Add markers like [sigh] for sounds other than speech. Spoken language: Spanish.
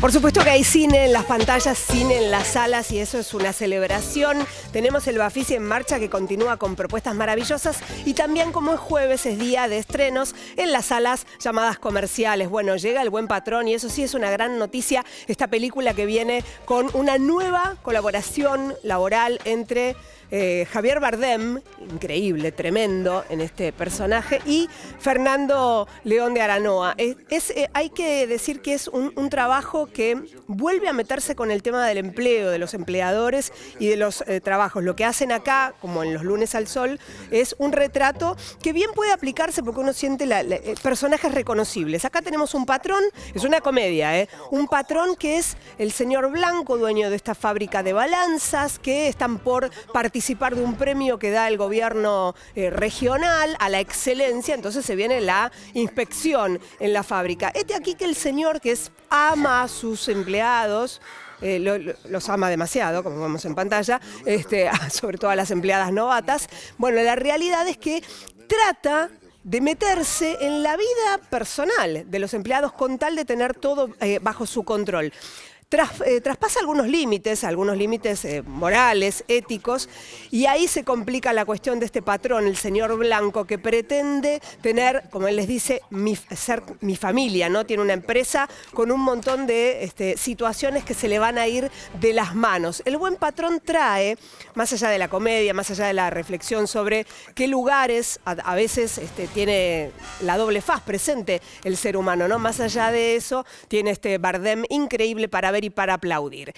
Por supuesto que hay cine en las pantallas, cine en las salas y eso es una celebración. Tenemos el Bafisi en marcha que continúa con propuestas maravillosas y también como es jueves es día de estrenos en las salas llamadas comerciales. Bueno, llega El Buen Patrón y eso sí es una gran noticia, esta película que viene con una nueva colaboración laboral entre eh, Javier Bardem, increíble, tremendo en este personaje, y Fernando León de Aranoa. Eh, hay que decir que es un, trabajo que vuelve a meterse con el tema del empleo, de los empleadores y de los eh, trabajos. Lo que hacen acá, como en Los lunes al sol, es un retrato que bien puede aplicarse porque uno siente personajes reconocibles. Acá tenemos un patrón, es una comedia, un patrón que es el señor Blanco, dueño de esta fábrica de balanzas, que están por participar participar de un premio que da el gobierno eh, regional a la excelencia, entonces se viene la inspección en la fábrica. Este aquí que el señor que ama a sus empleados, eh, los ama demasiado, como vemos en pantalla, este, [laughs] sobre todo a las empleadas novatas. Bueno, la realidad es que trata de meterse en la vida personal de los empleados con tal de tener todo eh, bajo su control. Eh, traspasa algunos límites, algunos límites eh, morales, éticos, y ahí se complica la cuestión de este patrón, el señor Blanco, que pretende tener, como él les dice, mi, ser mi familia, ¿no? Tiene una empresa con un montón de este, situaciones que se le van a ir de las manos. El buen patrón trae, más allá de la comedia, más allá de la reflexión sobre qué lugares a, veces este, tiene la doble faz presente el ser humano, ¿no? Más allá de eso, tiene este Bardem increíble para ver y para aplaudir.